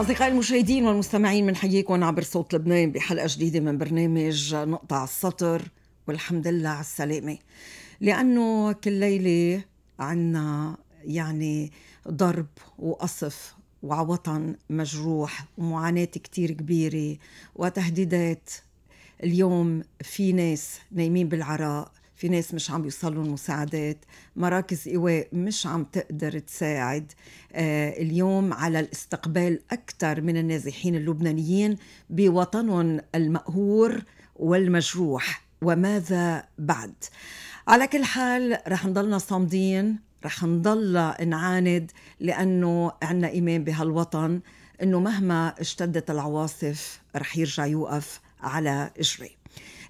أصدقائي المشاهدين والمستمعين بنحييكم عبر صوت لبنان بحلقة جديدة من برنامج نقطة على السطر والحمد لله على السلامة لأنه كل ليلة عنا يعني ضرب وقصف وعوطن مجروح ومعاناة كتير كبيرة وتهديدات اليوم في ناس نايمين بالعراء في ناس مش عم يوصلوا المساعدات مراكز إيواء مش عم تقدر تساعد آه اليوم على الاستقبال أكثر من النازحين اللبنانيين بوطنهم المقهور والمجروح وماذا بعد على كل حال رح نضلنا صامدين رح نضل نعاند لأنه عنا إيمان بهالوطن أنه مهما اشتدت العواصف رح يرجع يوقف على إجريه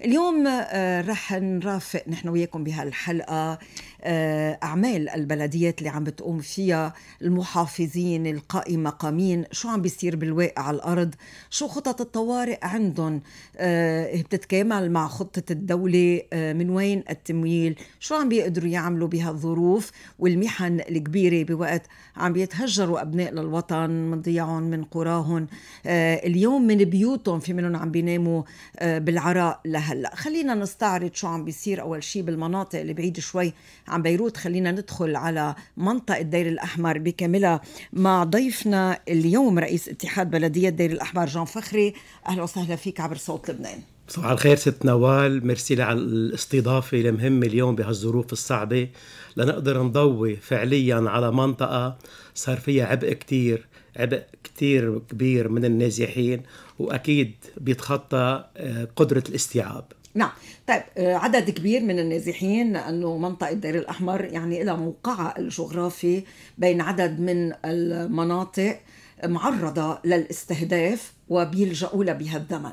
اليوم آه، رح نرافق نحن وياكم بهالحلقة آه، أعمال البلديات اللي عم بتقوم فيها المحافظين القائم مقامين شو عم بيصير بالواقع على الأرض شو خطط الطوارئ عندهم آه، بتتكامل مع خطة الدولة آه، من وين التمويل شو عم بيقدروا يعملوا بهالظروف والمحن الكبيرة بوقت عم بيتهجروا أبناء للوطن من ضياعهم من قراهم اليوم من بيوتهم في منهم عم بيناموا بالعراء لهلا خلينا نستعرض شو عم بيصير أول شيء بالمناطق اللي بعيد شوي عن بيروت خلينا ندخل على منطقة دير الأحمر بكاملها مع ضيفنا اليوم رئيس اتحاد بلدية دير الأحمر جان فخري أهلا وسهلا فيك عبر صوت لبنان صباح الخير ست نوال ميرسي على الاستضافة المهمة اليوم بهالظروف الصعبة لنقدر نضوي فعليا على منطقة صار فيها عبء كتير عبء كتير كبير من النازحين وأكيد بيتخطى آه، قدرة الاستيعاب نعم طيب آه، عدد كبير من النازحين لانه منطقه دير الاحمر يعني لها موقعها الجغرافي بين عدد من المناطق معرضة للاستهداف وبيلجأوا لها بهالزمن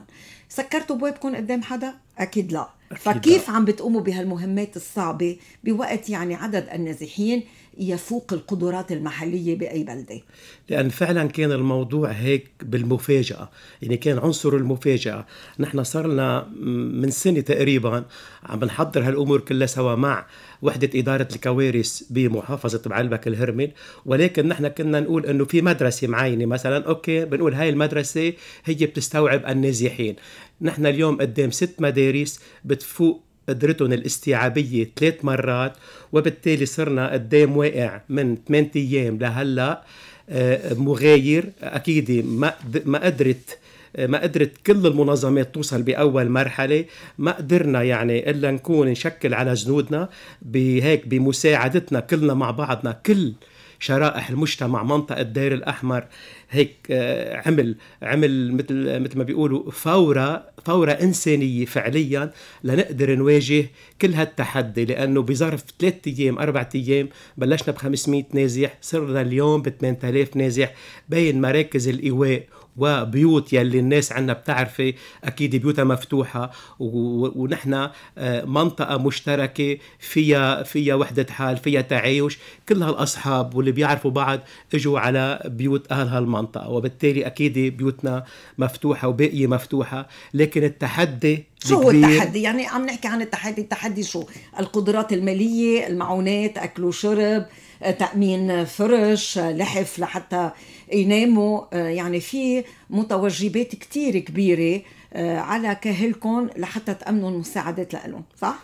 سكرتوا بوابكم قدام حدا؟ أكيد لا أكيد فكيف لا. عم بتقوموا بهالمهمات الصعبة بوقت يعني عدد النازحين يفوق القدرات المحليه باي بلده لان فعلا كان الموضوع هيك بالمفاجاه يعني كان عنصر المفاجاه نحن صار لنا من سنه تقريبا عم نحضر هالامور كلها سوا مع وحده اداره الكوارث بمحافظه بعلبك الهرمل ولكن نحن كنا نقول انه في مدرسه معينه مثلا اوكي بنقول هاي المدرسه هي بتستوعب النازحين نحن اليوم قدام ست مدارس بتفوق قدرتهم الاستيعابية ثلاث مرات وبالتالي صرنا قدام واقع من ثمانية أيام لهلأ آه، مغاير أكيد ما ما قدرت ما قدرت كل المنظمات توصل باول مرحله ما قدرنا يعني الا نكون نشكل على جنودنا بهيك بمساعدتنا كلنا مع بعضنا كل شرائح المجتمع منطقه الدير الاحمر هيك آه، عمل عمل مثل مثل ما بيقولوا فوره ثورة إنسانية فعليا لنقدر نواجه كل هالتحدي لأنه بظرف ثلاثة أيام أربعة أيام بلشنا ب 500 نازح صرنا اليوم ب 8000 نازح بين مراكز الإيواء وبيوت يلي الناس عنا بتعرفي أكيد بيوتها مفتوحة ونحن آه، منطقة مشتركة فيها فيها وحدة حال فيها تعايش كل هالأصحاب واللي بيعرفوا بعض اجوا على بيوت أهل هالمنطقة وبالتالي أكيد بيوتنا مفتوحة وباقية مفتوحة لكن التحدي شو هو التحدي؟ يعني عم نحكي عن التحدي، التحدي شو؟ القدرات المالية، المعونات، أكل وشرب، تأمين فرش لحف لحتى يناموا آه، يعني في متوجبات كتير كبيرة آه، على كاهلكم لحتى تأمنوا المساعدات لهم صح؟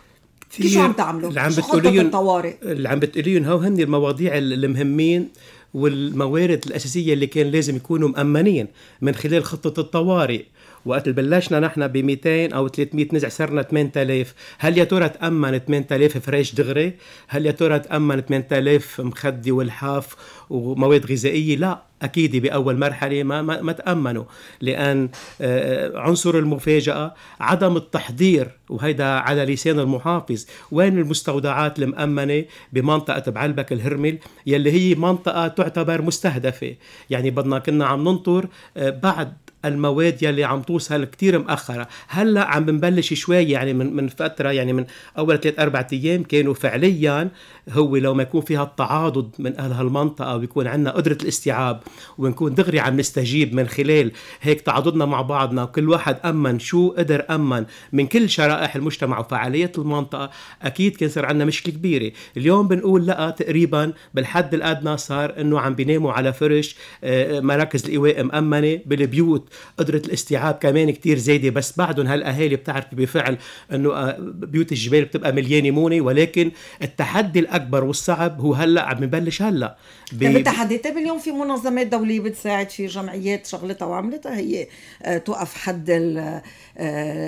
كيف شو عم تعملوا؟ اللي عم بتقوليهم الطوارئ اللي عم بتقوليهم هو هن المواضيع المهمين والموارد الأساسية اللي كان لازم يكونوا مأمنين من خلال خطة الطوارئ وقت بلشنا نحن ب 200 او 300 نزع صرنا 8000 هل يا ترى تامن 8000 فريش دغري هل يا ترى تامن 8000 مخدي والحاف ومواد غذائيه لا اكيد باول مرحله ما ما, ما تامنوا لان آه، آه، عنصر المفاجاه عدم التحضير وهيدا على لسان المحافظ وين المستودعات المامنه بمنطقه بعلبك الهرمل يلي هي منطقه تعتبر مستهدفه يعني بدنا كنا عم ننطر آه، بعد المواد يلي عم توصل كتير مأخرة هلا عم بنبلش شوي يعني من من فترة يعني من أول ثلاث أربع أيام كانوا فعليا هو لو ما يكون فيها التعاضد من أهل هالمنطقة ويكون عندنا قدرة الاستيعاب ونكون دغري عم نستجيب من خلال هيك تعاضدنا مع بعضنا وكل واحد أمن شو قدر أمن من كل شرائح المجتمع وفعاليات المنطقة أكيد كان صار عندنا مشكلة كبيرة اليوم بنقول لا تقريبا بالحد الأدنى صار إنه عم بيناموا على فرش آه، مراكز الإيواء مأمنة بالبيوت قدره الاستيعاب كمان كتير زايده بس بعدهم هالاهالي بتعرف بفعل انه آه، بيوت الجبال بتبقى مليانه مونه ولكن التحدي الاكبر والصعب هو هلا عم نبلش هلا بالتحدي طيب اليوم في منظمات دوليه بتساعد في جمعيات شغلتها وعملتها هي آه، توقف حد آه،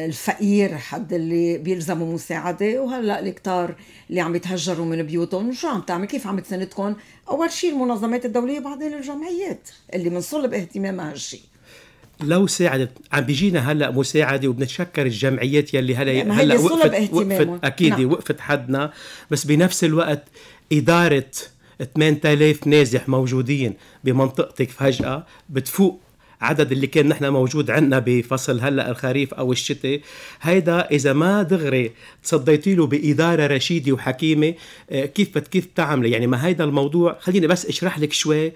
الفقير حد اللي بيلزموا مساعده وهلا الكتار اللي عم يتهجروا من بيوتهم شو عم تعمل كيف عم تساندكم اول شيء المنظمات الدوليه بعدين الجمعيات اللي من صلب اهتمامها هالشيء لو ساعدت عم بيجينا هلا مساعده وبنتشكر الجمعيات يلي هلا يعني هلا وقفت وقفت اكيد نعم. وقفت حدنا بس بنفس الوقت اداره 8000 نازح موجودين بمنطقتك فجاه بتفوق عدد اللي كان نحن موجود عندنا بفصل هلا الخريف او الشتاء هيدا اذا ما دغري تصديتي له باداره رشيده وحكيمه آه، كيف كيف بتعملي يعني ما هيدا الموضوع خليني بس اشرح لك شوي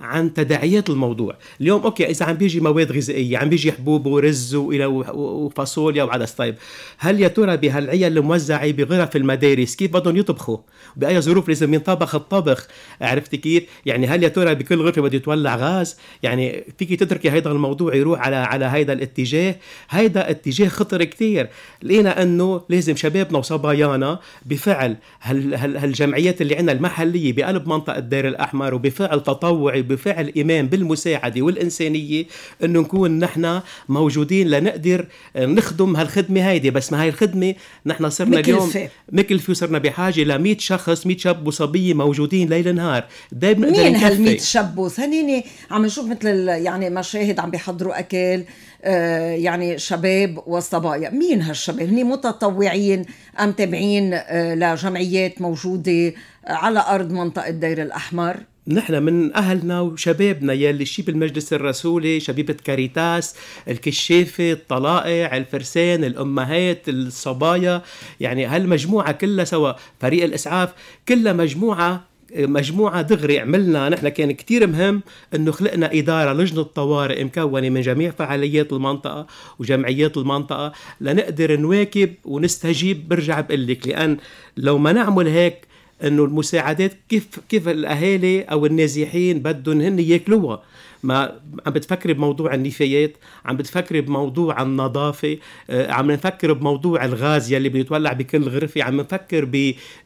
عن تداعيات الموضوع اليوم اوكي اذا عم بيجي مواد غذائيه عم بيجي حبوب ورز والى وفاصوليا وعدس طيب هل يا ترى بهالعيال الموزعه بغرف المدارس كيف بدهم يطبخوا باي ظروف لازم ينطبخ الطبخ عرفت كيف يعني هل يا ترى بكل غرفه بده يتولع غاز يعني فيك تتركي هيدا الموضوع يروح على على هيدا الاتجاه هيدا اتجاه خطر كثير لقينا انه لازم شبابنا وصبايانا بفعل هالجمعيات اللي عندنا المحليه بقلب منطقه الدير الاحمر وبفعل تطوعي طيب بفعل إيمان بالمساعدة والإنسانية أنه نكون نحن موجودين لنقدر آه، نخدم هالخدمة هيدي بس ما هاي الخدمة نحن صرنا مكلفة. اليوم مكلفة وصرنا بحاجة ل 100 شخص 100 شاب وصبية موجودين ليل نهار دايما بنقدر مين هال 100 شاب هنيني عم نشوف مثل يعني مشاهد عم بيحضروا أكل آه، يعني شباب وصبايا مين هالشباب هني متطوعين أم تابعين آه، لجمعيات موجودة على أرض منطقة دير الأحمر نحن من اهلنا وشبابنا يلي شيب المجلس الرسولي شبيبه كاريتاس الكشافه الطلائع الفرسان الامهات الصبايا يعني هالمجموعه كلها سوا فريق الاسعاف كلها مجموعه مجموعة دغري عملنا نحن كان كتير مهم انه خلقنا إدارة لجنة طوارئ مكونة من جميع فعاليات المنطقة وجمعيات المنطقة لنقدر نواكب ونستجيب برجع بقلك لأن لو ما نعمل هيك انه المساعدات كيف كيف الاهالي او النازحين بدهم هن ياكلوها ما عم بتفكري بموضوع النفايات عم بتفكري بموضوع النظافه آه، عم نفكر بموضوع الغاز يلي بيتولع بكل غرفه عم نفكر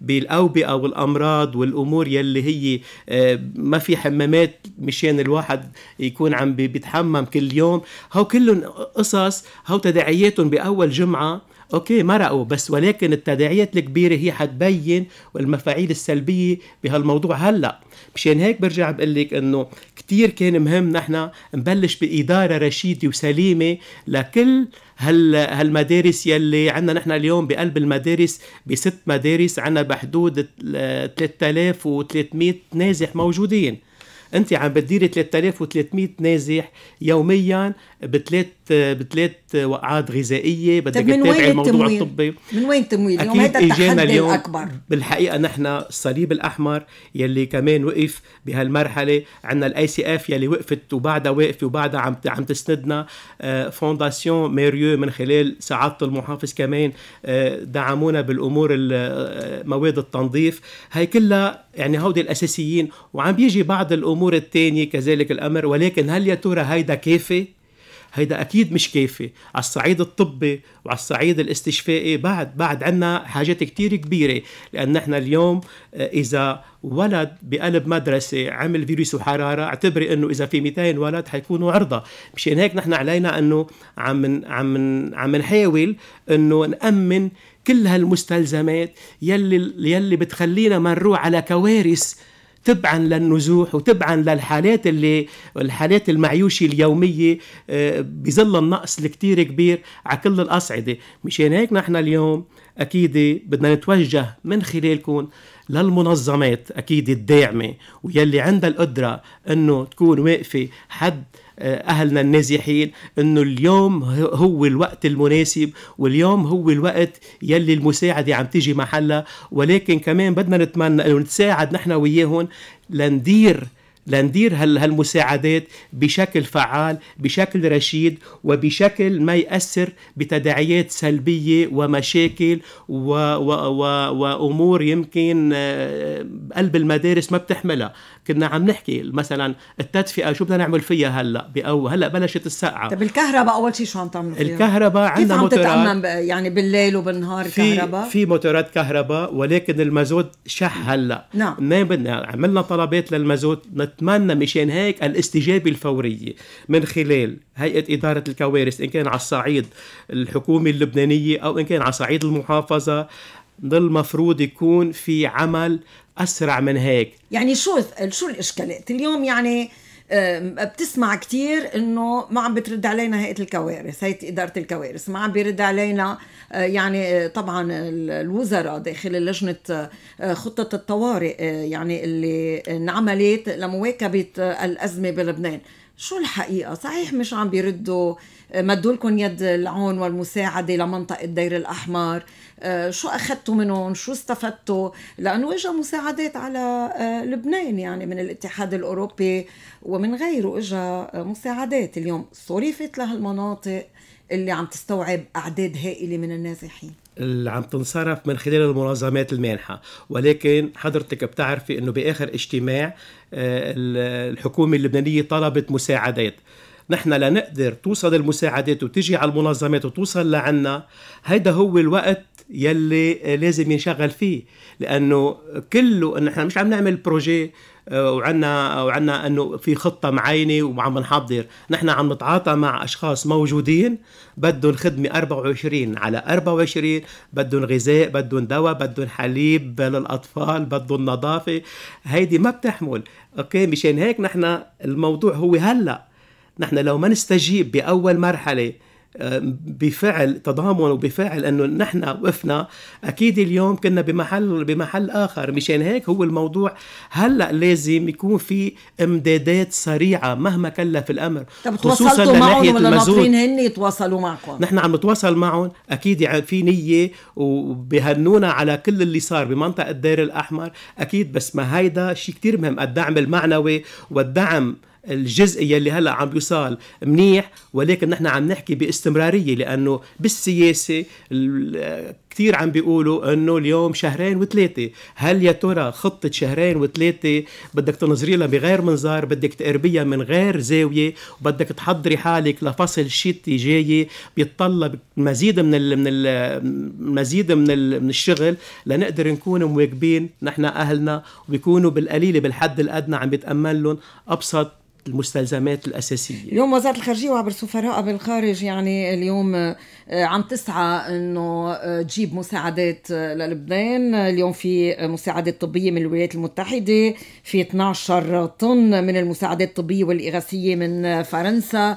بالاوبئه والامراض والامور يلي هي آه، ما في حمامات مشان الواحد يكون عم بيتحمم كل يوم هو كلهم قصص هو تداعياتهم باول جمعه اوكي مرقوا بس ولكن التداعيات الكبيره هي حتبين والمفاعيل السلبيه بهالموضوع هلا مشان هيك برجع بقول لك انه كثير كان مهم نحن نبلش باداره رشيده وسليمه لكل هال هالمدارس يلي عندنا نحن اليوم بقلب المدارس بست مدارس عندنا بحدود 3300 نازح موجودين انت عم بتديري 3300 نازح يوميا بثلاث بثلاث وقعات غذائيه بدك طيب، تتابعي الموضوع الطبي من وين تمويل اليوم هذا التحدي اليوم الاكبر بالحقيقه نحن الصليب الاحمر يلي كمان وقف بهالمرحله عندنا الاي سي اف يلي وقفت وبعدها واقفه وبعدها عم عم تسندنا آه، فونداسيون ميريو من خلال سعاده المحافظ كمان آه، دعمونا بالامور آه، مواد التنظيف هي كلها يعني هودي الاساسيين وعم بيجي بعض الامور الأمور الثانية كذلك الأمر ولكن هل يا ترى هيدا كافي؟ هيدا أكيد مش كافي على الصعيد الطبي وعلى الصعيد الاستشفائي بعد بعد عنا حاجات كتير كبيرة لأن نحن اليوم آه، إذا ولد بقلب مدرسة عمل فيروس وحرارة اعتبري انه اذا في 200 ولد حيكونوا عرضة مشان هيك نحن علينا انه عم عم عم نحاول انه نأمن كل هالمستلزمات يلي يلي بتخلينا ما نروح على كوارث تبعا للنزوح وتبعا للحالات اللي الحالات المعيوشه اليوميه آه، بظل النقص الكتير كبير على كل الاصعده مشان هيك نحن اليوم أكيد بدنا نتوجه من خلالكم للمنظمات أكيد الداعمة ويلي عندها القدرة أنه تكون واقفة حد آه، اهلنا النازحين انه اليوم هو الوقت المناسب واليوم هو الوقت يلي المساعده عم تيجي محلها ولكن كمان بدنا نتمنى انه نتساعد نحن وياهم لندير لندير هالمساعدات بشكل فعال بشكل رشيد وبشكل ما يأثر بتداعيات سلبية ومشاكل و و و وأمور يمكن آه، قلب المدارس ما بتحملها كنا عم نحكي مثلا التدفئة شو بدنا نعمل فيها هلا بأو هلا بلشت السقعة طب الكهرباء أول شيء شو عم تعملوا فيها؟ الكهرباء عندنا كيف موتورات تتأمن يعني بالليل وبالنهار في كهرباء في موتورات كهرباء ولكن المازوت شح هلا نعم ما بدنا عملنا طلبات للمازوت بتمنى مشان هيك الاستجابة الفورية من خلال هيئة إدارة الكوارث إن كان على الصعيد الحكومة اللبنانية أو إن كان على صعيد المحافظة المفروض يكون في عمل أسرع من هيك يعني شو شو الإشكالات اليوم يعني بتسمع كتير انه ما عم بترد علينا هيئه الكوارث هيئه اداره الكوارث ما عم بيرد علينا أه، يعني أه، طبعا الوزراء داخل لجنه أه، خطه الطوارئ يعني اللي انعملت لمواكبه الازمه بلبنان شو الحقيقه صحيح مش عم بيردوا مدوا لكم يد العون والمساعده لمنطقه دير الاحمر شو اخذتوا منهم شو استفدتوا لانه اجى مساعدات على لبنان يعني من الاتحاد الاوروبي و ومن غيره اجى مساعدات اليوم صرفت لهالمناطق اللي عم تستوعب اعداد هائله من النازحين اللي عم تنصرف من خلال المنظمات المانحه ولكن حضرتك بتعرفي انه باخر اجتماع آه، الحكومه اللبنانيه طلبت مساعدات نحن لنقدر توصل المساعدات وتجي على المنظمات وتوصل لعنا هيدا هو الوقت يلي لازم ينشغل فيه لانه كله ان احنا مش عم نعمل بروجي آه، وعنا وعنا انه في خطه معينه وعم نحضر نحن عم نتعاطى مع اشخاص موجودين بدهم خدمه 24 على 24 بدهم غذاء بدهم دواء بدهم حليب للاطفال بدهم نظافه هيدي ما بتحمل اوكي مشان هيك نحن الموضوع هو هلا نحن لو ما نستجيب باول مرحله بفعل تضامن وبفعل انه نحن وقفنا اكيد اليوم كنا بمحل بمحل اخر مشان هيك هو الموضوع هلا لازم يكون في امدادات سريعه مهما كلف الامر طب خصوصا لناحيه ولا المزود هن يتواصلوا معكم نحن عم نتواصل معهم اكيد يعني في نيه وبهنونا على كل اللي صار بمنطقه الدير الاحمر اكيد بس ما هيدا شيء كثير مهم الدعم المعنوي والدعم الجزء يلي هلا عم بيوصل منيح ولكن نحن عم نحكي باستمراريه لانه بالسياسه كثير عم بيقولوا انه اليوم شهرين وثلاثه، هل يا ترى خطه شهرين وثلاثه بدك تنظري لها بغير منظار، بدك تقربيها من غير زاويه، وبدك تحضري حالك لفصل شتي جاي بيتطلب مزيد من الـ من الـ مزيد من من الشغل لنقدر نكون مواكبين نحن اهلنا وبيكونوا بالقليله بالحد الادنى عم بيتامل لهم ابسط المستلزمات الاساسيه اليوم وزاره الخارجيه وعبر سفراء بالخارج يعني اليوم آه، عم تسعى انه آه، تجيب مساعدات آه، للبنان اليوم في مساعدات طبيه من الولايات المتحده في 12 طن من المساعدات الطبيه والاغاثيه من فرنسا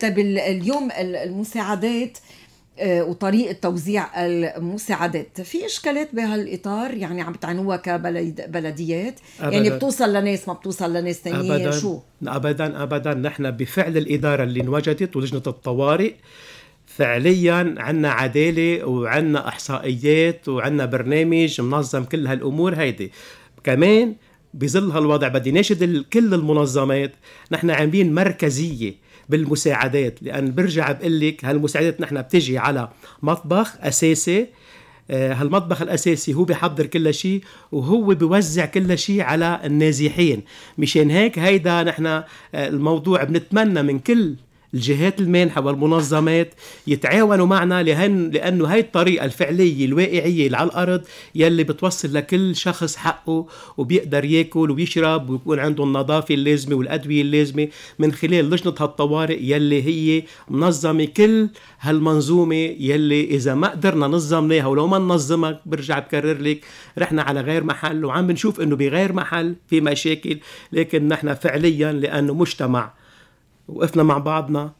طيب اليوم المساعدات آه، وطريقة توزيع المساعدات في إشكالات بهالإطار يعني عم تعنوها كبلديات يعني أبداً. يعني بتوصل لناس ما بتوصل لناس تانيين أبداً. شو أبدا أبدا نحن بفعل الإدارة اللي انوجدت ولجنة الطوارئ فعليا عندنا عدالة وعندنا إحصائيات وعندنا برنامج منظم كل هالأمور هيدي كمان بظل هالوضع بدي ناشد كل المنظمات نحن عاملين مركزيه بالمساعدات لان برجع بقول لك هالمساعدات نحن بتجي على مطبخ اساسي آه، هالمطبخ الاساسي هو بيحضر كل شيء وهو بيوزع كل شيء على النازحين مشان هيك هيدا نحن آه، الموضوع بنتمنى من كل الجهات المانحة والمنظمات يتعاونوا معنا لهن لأنه هاي الطريقة الفعلية الواقعية اللي على الأرض يلي بتوصل لكل شخص حقه وبيقدر ياكل ويشرب ويكون عنده النظافة اللازمة والأدوية اللازمة من خلال لجنة هالطوارئ يلي هي منظمة كل هالمنظومة يلي إذا ما قدرنا نظمناها ولو ما ننظمها برجع بكرر لك رحنا على غير محل وعم بنشوف إنه بغير محل في مشاكل لكن نحن فعليا لأنه مجتمع وقفنا مع بعضنا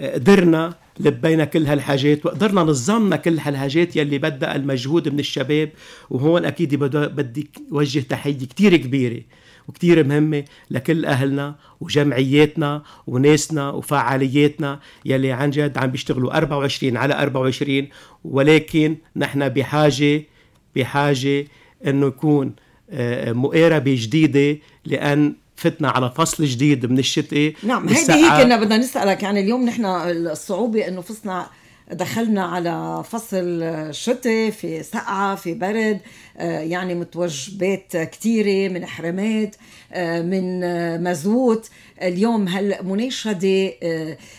قدرنا لبينا كل هالحاجات وقدرنا نظمنا كل هالحاجات يلي بدها المجهود من الشباب وهون اكيد بدي وجه تحيه كتير كبيره وكتير مهمة لكل أهلنا وجمعياتنا وناسنا وفعالياتنا يلي عن جد عم بيشتغلوا 24 على 24 ولكن نحن بحاجة بحاجة أنه يكون آه، مقاربة جديدة لأن فتنا على فصل جديد من الشتاء نعم هيدي هي كنا آه، بدنا نسألك يعني اليوم نحن الصعوبة انه فصلنا دخلنا على فصل شتاء في سقعة في برد آه، يعني متوجبات كثيرة من حرمات آه، من مزوت اليوم هالمناشدة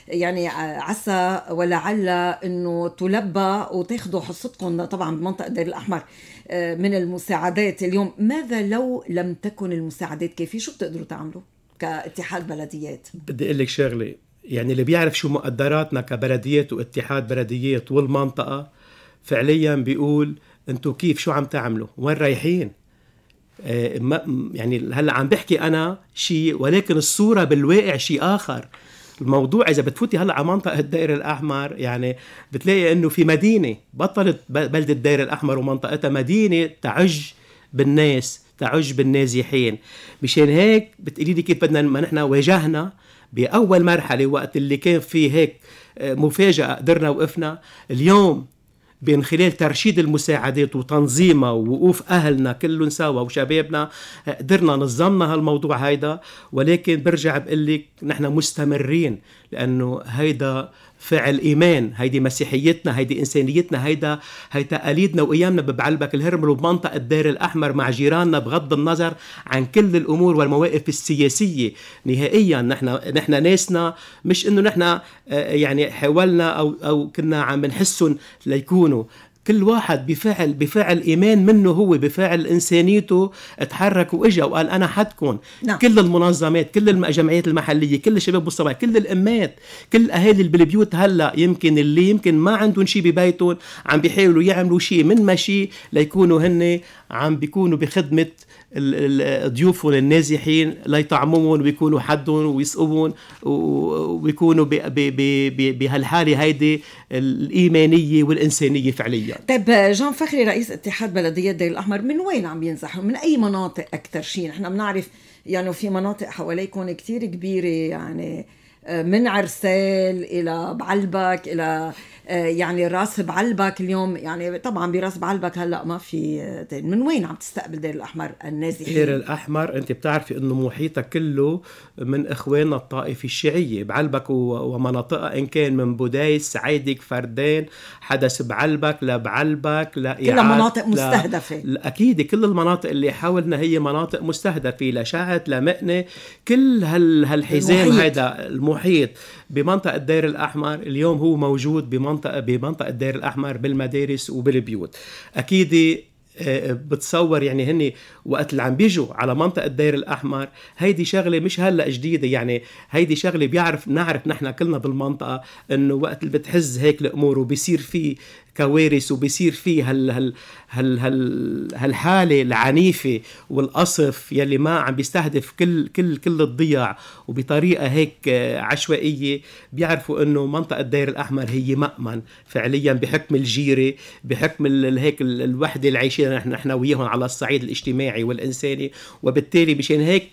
يعني عسى ولعل انه تلبى وتاخذوا حصتكم طبعا بمنطقة دير الأحمر آه، من المساعدات اليوم ماذا لو لم تكن المساعدات كافيه شو بتقدروا تعملوا كاتحاد بلديات بدي اقول لك شغله يعني اللي بيعرف شو مقدراتنا كبلديات واتحاد بلديات والمنطقه فعليا بيقول انتو كيف شو عم تعملوا وين رايحين آه، يعني هلا عم بحكي انا شيء ولكن الصوره بالواقع شيء اخر الموضوع اذا بتفوتي هلا على منطقه الدير الاحمر يعني بتلاقي انه في مدينه بطلت بلده الدير الاحمر ومنطقتها مدينه تعج بالناس تعج بالنازحين مشان هيك بتقولي لي كيف بدنا ما نحن واجهنا باول مرحله وقت اللي كان في هيك آه، مفاجاه قدرنا وقفنا اليوم بين خلال ترشيد المساعدات وتنظيمها ووقوف أهلنا كلهم سوا وشبابنا آه، قدرنا نظمنا هالموضوع هيدا ولكن برجع بقول لك نحن مستمرين لأنه هيدا فعل ايمان هيدي مسيحيتنا هيدي انسانيتنا هيدا هيدا تقاليدنا وايامنا ببعلبك الهرمل وبمنطقه الدير الاحمر مع جيراننا بغض النظر عن كل الامور والمواقف السياسيه نهائيا نحن نحن ناسنا مش انه نحن آه، يعني حاولنا او او كنا عم نحسهم ليكونوا كل واحد بفعل بفعل ايمان منه هو بفعل انسانيته تحرك واجا وقال انا حدكم نعم. كل المنظمات كل الجمعيات المحليه كل الشباب والصبايا كل الامات كل اهالي بالبيوت هلا يمكن اللي يمكن ما عندهم شيء ببيتهم عم بيحاولوا يعملوا شيء من ما شيء ليكونوا هن عم بيكونوا بخدمه الضيوف والنازحين يطعمون ويكونوا حدهم ويسقون ويكونوا بهالحالة هيدي الإيمانية والإنسانية فعليا طيب جان فخري رئيس اتحاد بلدية دير الأحمر من وين عم ينزحوا من أي مناطق أكثر شيء نحن بنعرف يعني في مناطق حواليكم كتير كبيرة يعني آه، من عرسال إلى بعلبك إلى آه، يعني راس بعلبك اليوم يعني طبعا براس بعلبك هلا ما في آه، من وين عم تستقبل دير الاحمر النازحين؟ دير الاحمر انت بتعرفي انه محيطها كله من اخواننا الطائفه الشيعيه بعلبك ومناطقها ان كان من بودايس سعيدك فردان حدث بعلبك لبعلبك لا كلها مناطق مستهدفه لا اكيد كل المناطق اللي حولنا هي مناطق مستهدفه لشاعت لمقنه كل هال هالحزام هذا المحيط بمنطقه دير الاحمر اليوم هو موجود بمنطقه منطقه بمنطقه الدير الاحمر بالمدارس وبالبيوت اكيد آه، بتصور يعني هن وقت اللي عم بيجوا على منطقه الدير الاحمر هيدي شغله مش هلا جديده يعني هيدي شغله بيعرف نعرف نحن كلنا بالمنطقه انه وقت اللي بتحز هيك الامور وبيصير في كوارث وبصير في هال هال هال هال هالحاله العنيفه والقصف يلي ما عم بيستهدف كل كل كل الضياع وبطريقه هيك آه، عشوائيه بيعرفوا انه منطقه الدير الاحمر هي مامن فعليا بحكم الجيره بحكم هيك الوحده اللي عايشينها نحن نحن وياهم على الصعيد الاجتماعي والانساني وبالتالي مشان هيك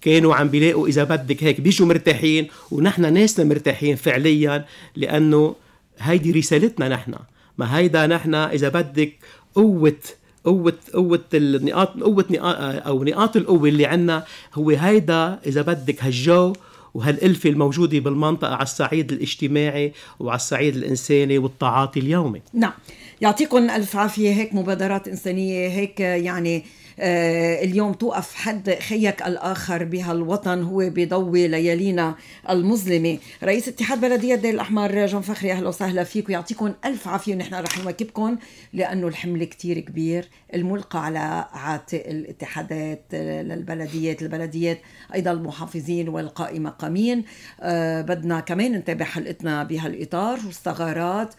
كانوا عم بيلاقوا اذا بدك هيك بيجوا مرتاحين ونحن ناسنا مرتاحين فعليا لانه هيدي رسالتنا نحن ما هيدا نحن اذا بدك قوه قوة قوة النقاط قوة نقاط أو نقاط القوة اللي عندنا هو هيدا إذا بدك هالجو وهالألفة الموجودة بالمنطقة على الصعيد الاجتماعي وعلى الصعيد الإنساني والتعاطي اليومي نعم يعطيكم ألف عافية هيك مبادرات إنسانية هيك يعني آه، اليوم توقف حد خيك الآخر بهالوطن هو بيضوي ليالينا المظلمة رئيس اتحاد بلدية الدير الأحمر جون فخري أهلا وسهلا فيك ويعطيكم ألف عافية ونحن رح نواكبكم لأنه الحمل كتير كبير الملقى على عاتق الاتحادات للبلديات آه، البلديات أيضا المحافظين والقائمة مقامين آه، بدنا كمان نتابع حلقتنا بهالإطار والثغرات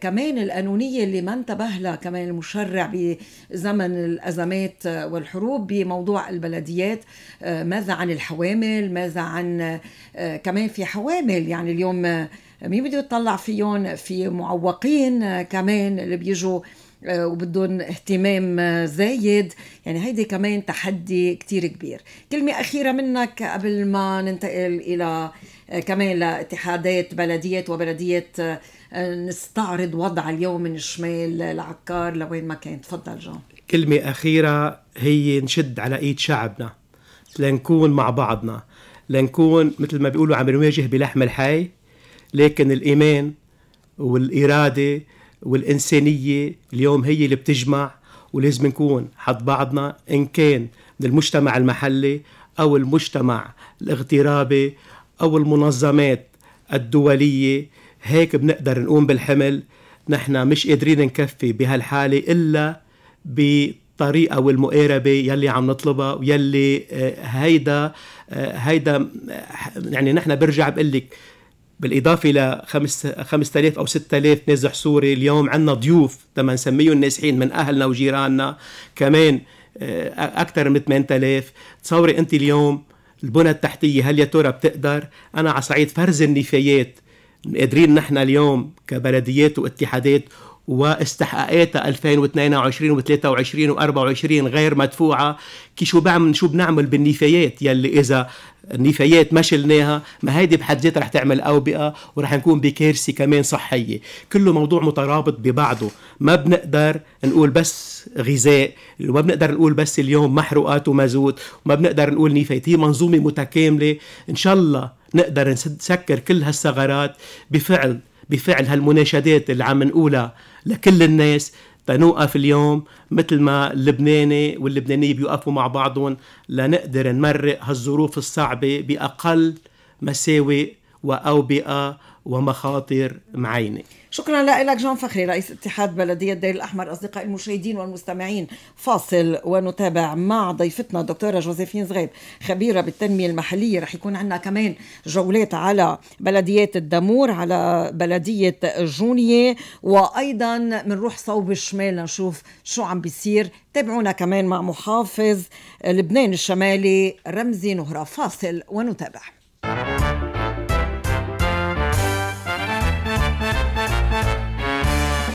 كمان القانونية اللي ما انتبه لها كمان المشرع بزمن الأزمات والحروب بموضوع البلديات آه، ماذا عن الحوامل ماذا عن آه، كمان في حوامل يعني اليوم آه، مين بده يطلع فيهم في معوقين كمان اللي بيجوا وبدهم اهتمام زايد يعني هيدي كمان تحدي كتير كبير كلمة أخيرة منك قبل ما ننتقل إلى كمان لاتحادات بلديات وبلديات نستعرض وضع اليوم من الشمال لعكار لوين ما كان تفضل جون كلمة أخيرة هي نشد على إيد شعبنا لنكون مع بعضنا لنكون مثل ما بيقولوا عم نواجه بلحم الحي لكن الإيمان والإرادة والإنسانية اليوم هي اللي بتجمع ولازم نكون حد بعضنا إن كان من المجتمع المحلي أو المجتمع الاغترابي أو المنظمات الدولية هيك بنقدر نقوم بالحمل نحن مش قادرين نكفي بهالحالة إلا بالطريقه والمقاربه يلي عم نطلبها ويلي آه، هيدا آه، هيدا آه، يعني نحن برجع بقول لك بالاضافه ل 5000 او 6000 نازح سوري اليوم عندنا ضيوف تما نسميهم نازحين من اهلنا وجيراننا كمان اكثر من 8000 تصوري انت اليوم البنى التحتيه هل يا ترى بتقدر انا على صعيد فرز النفايات قادرين نحن اليوم كبلديات واتحادات واستحقاقاتها 2022 و23 و24 غير مدفوعه كي شو بعمل شو بنعمل بالنفايات يلي اذا النفايات ما شلناها ما هيدي بحد ذاتها رح تعمل اوبئه ورح نكون بكارثه كمان صحيه كله موضوع مترابط ببعضه ما بنقدر نقول بس غذاء وما بنقدر نقول بس اليوم محروقات ومازوت وما بنقدر نقول نفايات هي منظومه متكامله ان شاء الله نقدر نسكر كل هالثغرات بفعل بفعل هالمناشدات اللي عم نقولها لكل الناس تنوقف اليوم مثل ما اللبناني واللبنانية بيوقفوا مع بعضهم لنقدر نمرق هالظروف الصعبة بأقل مساوئ وأوبئة ومخاطر معينه شكرا لك جون فخري رئيس اتحاد بلدية الدير الأحمر أصدقائي المشاهدين والمستمعين فاصل ونتابع مع ضيفتنا الدكتورة جوزيفين زغيب خبيرة بالتنمية المحلية رح يكون عندنا كمان جولات على بلديات الدمور على بلدية جونية وأيضا بنروح صوب الشمال لنشوف شو عم بيصير تابعونا كمان مع محافظ لبنان الشمالي رمزي نهرة فاصل ونتابع